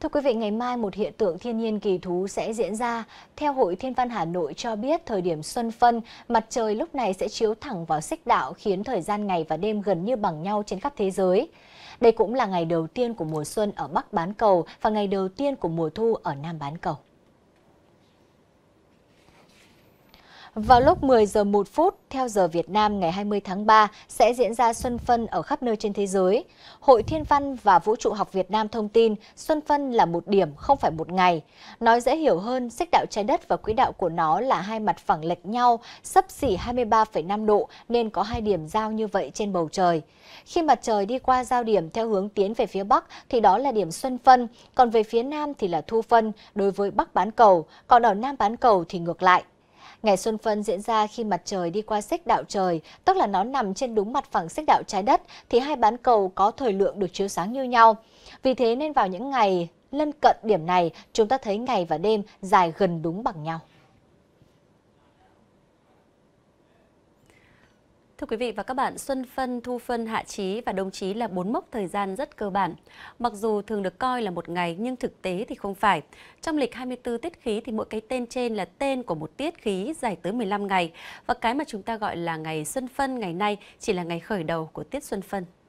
Thưa quý vị, ngày mai một hiện tượng thiên nhiên kỳ thú sẽ diễn ra. Theo Hội Thiên văn Hà Nội cho biết, thời điểm xuân phân, mặt trời lúc này sẽ chiếu thẳng vào xích đạo khiến thời gian ngày và đêm gần như bằng nhau trên khắp thế giới. Đây cũng là ngày đầu tiên của mùa xuân ở Bắc Bán Cầu và ngày đầu tiên của mùa thu ở Nam Bán Cầu. Vào lúc 10 giờ 1 phút theo giờ Việt Nam ngày 20 tháng 3 sẽ diễn ra Xuân Phân ở khắp nơi trên thế giới. Hội Thiên văn và Vũ trụ học Việt Nam thông tin Xuân Phân là một điểm không phải một ngày. Nói dễ hiểu hơn, xích đạo trái đất và quỹ đạo của nó là hai mặt phẳng lệch nhau, sấp xỉ 23,5 độ nên có hai điểm giao như vậy trên bầu trời. Khi mặt trời đi qua giao điểm theo hướng tiến về phía Bắc thì đó là điểm Xuân Phân, còn về phía Nam thì là Thu Phân đối với Bắc bán cầu, còn ở Nam bán cầu thì ngược lại. Ngày xuân phân diễn ra khi mặt trời đi qua xích đạo trời, tức là nó nằm trên đúng mặt phẳng xích đạo trái đất, thì hai bán cầu có thời lượng được chiếu sáng như nhau. Vì thế nên vào những ngày lân cận điểm này, chúng ta thấy ngày và đêm dài gần đúng bằng nhau. Thưa quý vị và các bạn, xuân phân, thu phân, hạ trí và đông chí là bốn mốc thời gian rất cơ bản. Mặc dù thường được coi là một ngày nhưng thực tế thì không phải. Trong lịch 24 tiết khí thì mỗi cái tên trên là tên của một tiết khí dài tới 15 ngày và cái mà chúng ta gọi là ngày xuân phân ngày nay chỉ là ngày khởi đầu của tiết xuân phân.